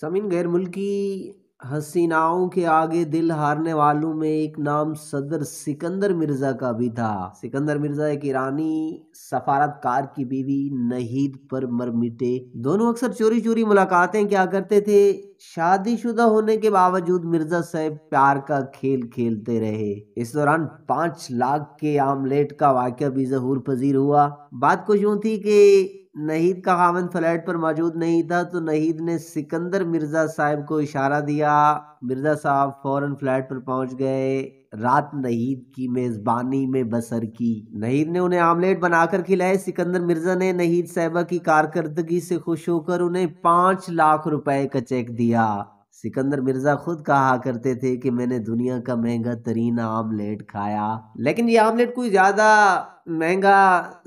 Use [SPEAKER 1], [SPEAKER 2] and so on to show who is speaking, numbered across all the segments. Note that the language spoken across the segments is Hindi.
[SPEAKER 1] समीन गैर मुल्की हसीनाओं के आगे दिल हारने वालों में एक नाम सदर सिकंदर मिर्ज़ा का भी था सिकंदर मिर्ज़ा एक ईरानी सफारतकार की बीवी नहीद पर मर मिटे दोनों अक्सर चोरी चोरी मुलाकातें क्या करते थे शादीशुदा होने के बावजूद मिर्जा साहब प्यार का खेल खेलते रहे इस दौरान पांच लाख के आमलेट का वाक्य भी जहूर पजीर हुआ बात कुछ यूं थी कि नहीद का खामन फ्लैट पर मौजूद नहीं था तो नहीद ने सिकंदर मिर्जा साहब को इशारा दिया मिर्जा साहब फौरन फ्लैट पर पहुंच गए रात नहीद की मेज़बानी में बसर की नहीद ने उन्हें आमलेट बनाकर खिलाए सिकंदर मिर्जा ने नहीद साहबा की कारकर्दगी से खुश होकर उन्हें पाँच लाख रुपए का चेक दिया सिकंदर मिर्ज़ा खुद कहा करते थे कि मैंने दुनिया का महंगा तरीन आमलेट खाया लेकिन ये आमलेट कोई ज़्यादा महंगा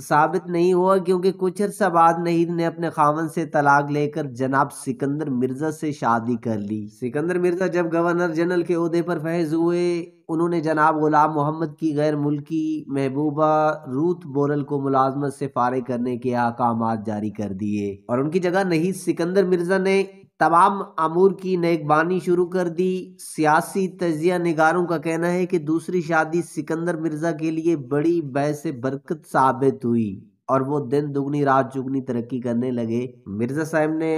[SPEAKER 1] साबित नहीं हुआ क्योंकि कुछ अरसा बाद नहीद ने अपने खामन से तलाक लेकर जनाब सिकंदर मिर्ज़ा से शादी कर ली सिकंदर मिर्ज़ा जब गवर्नर जनरल के अहदे पर फैज़ हुए उन्होंने जनाब गुलाम मोहम्मद की गैर मुल्की महबूबा रूत बोरल को मुलाजमत से फारे करने के अहकाम जारी कर दिए और उनकी जगह नहीद सिकंदर मिर्ज़ा ने तमाम अमूर की नेकबानी शुरू कर दी सियासी तजिया नगारों का कहना है कि दूसरी शादी सिकंदर मिर्ज़ा के लिए बड़ी बैस बरकत साबित हुई और वो दिन दुगनी रात चुगनी तरक्की करने लगे मिर्ज़ा साहब ने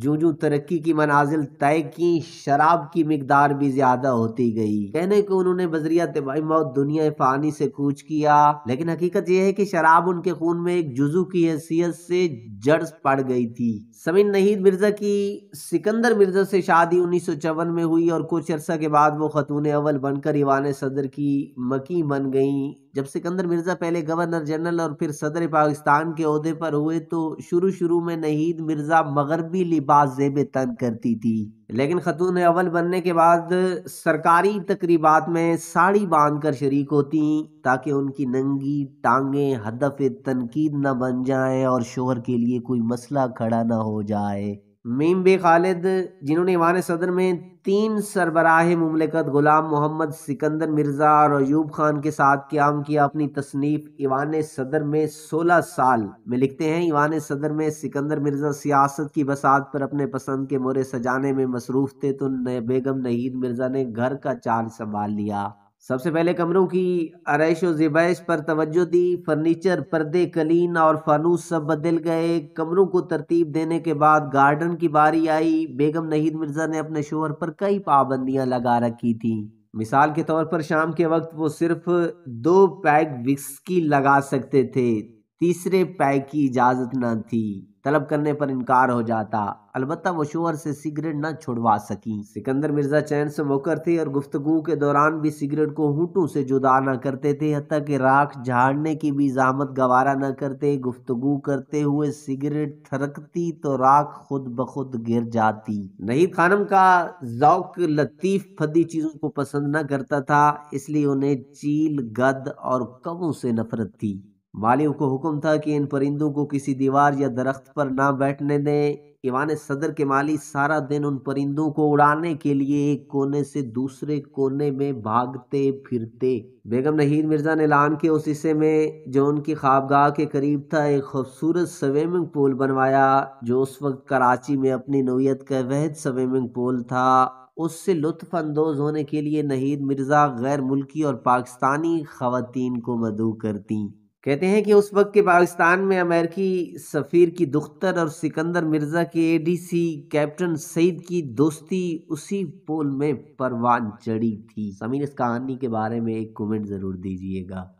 [SPEAKER 1] जो जो तरक्की की मनाजिल तय की शराब की मकदार भी ज़्यादा होती गई कहने को उन्होंने बजरिया तिबाही मौत दुनिया फ़ानी से कूच किया लेकिन हकीकत यह है कि शराब उनके खून में एक जुजू की हैसियत से जड़ पड़ गई थी समीन नहीद मिर्ज़ा की सिकंदर मिर्ज़ा से शादी उन्नीस में हुई और कुछ अरसा के बाद वो खतून अवल बनकर इवान सदर की मकी बन गई जब सिकंदर मिर्ज़ा पहले गवर्नर जनरल और फिर सदर पाकिस्तान के अहदे पर हुए तो शुरू शुरू में नहीद मिर्ज़ा मगरबी लिबास जेब तन करती थी लेकिन खतून अवल बनने के बाद सरकारी तकरीबात में साड़ी बांध कर शरीक होती ताकि उनकी नंगी टांगें हदफ तनकीद न बन जाएं और शोहर के लिए कोई मसला खड़ा ना हो जाए मीम बे खालिद जिन्होंने ईवान सदर में तीन सरबराह ममलिकत ग़ुलाम मोहम्मद सिकंदर मिर्ज़ा और अयूब ख़ान के साथ क्याम किया अपनी तसनीफ़ ईवान सदर में सोलह साल में लिखते हैं ईवान सदर में सिकंदर मिर्ज़ा सियासत की बसात पर अपने पसंद के मोरे सजाने में मसरूफ़ थे तो बेगम नहीद मिर्ज़ा ने घर का चार्ज संभाल लिया सबसे पहले कमरों की आरइश और पर तवज्जो दी फर्नीचर पर्दे कलीन और फानूस सब बदल गए कमरों को तरतीब देने के बाद गार्डन की बारी आई बेगम नहीद मिर्ज़ा ने अपने शोहर पर कई पाबंदियां लगा रखी थी मिसाल के तौर पर शाम के वक्त वो सिर्फ दो पैक विस्की लगा सकते थे तीसरे पैक की इजाज़त न थी तलब करने पर इनकार हो जाता अलबत् वो शोहर से सिगरेट न छुड़वा सकी सिकंदर मिर्जा चैन से मुकर थे और गुफ्तगु के दौरान भी सिगरेट को हूटों से जुदा न करते थे हती कि राख झाड़ने की भी जामत गवारा न करते गुफ्तगु करते हुए सिगरेट थरकती तो राख खुद ब खुद गिर जाती नहीद खानम का जौक लतीफ फदी चीजों को पसंद न करता था इसलिए उन्हें चील गद और कबों से नफरत थी मालियों को हुक्म था कि इन परिंदों को किसी दीवार या दरख्त पर ना बैठने दें ईवान सदर के माली सारा दिन उन परिंदों को उड़ाने के लिए एक कोने से दूसरे कोने में भागते फिरते बेगम नहीर मिर्जा ने लान के उस हिस्से में जो उनकी खाबगाह के करीब था एक खूबसूरत स्विमिंग पूल बनवाया जो उस वक्त कराची में अपनी नोयत का वहद स्विमिंग पूल था उससे लुत्फ अंदोज होने के लिए नहीद मिर्ज़ा गैर मुल्की और पाकिस्तानी खातन को मदू करती कहते हैं कि उस वक्त के पाकिस्तान में अमेरिकी सफ़ीर की दुख्तर और सिकंदर मिर्ज़ा के एडीसी कैप्टन सईद की दोस्ती उसी पोल में परवान चढ़ी थी समीर इस कहानी के बारे में एक कमेंट ज़रूर दीजिएगा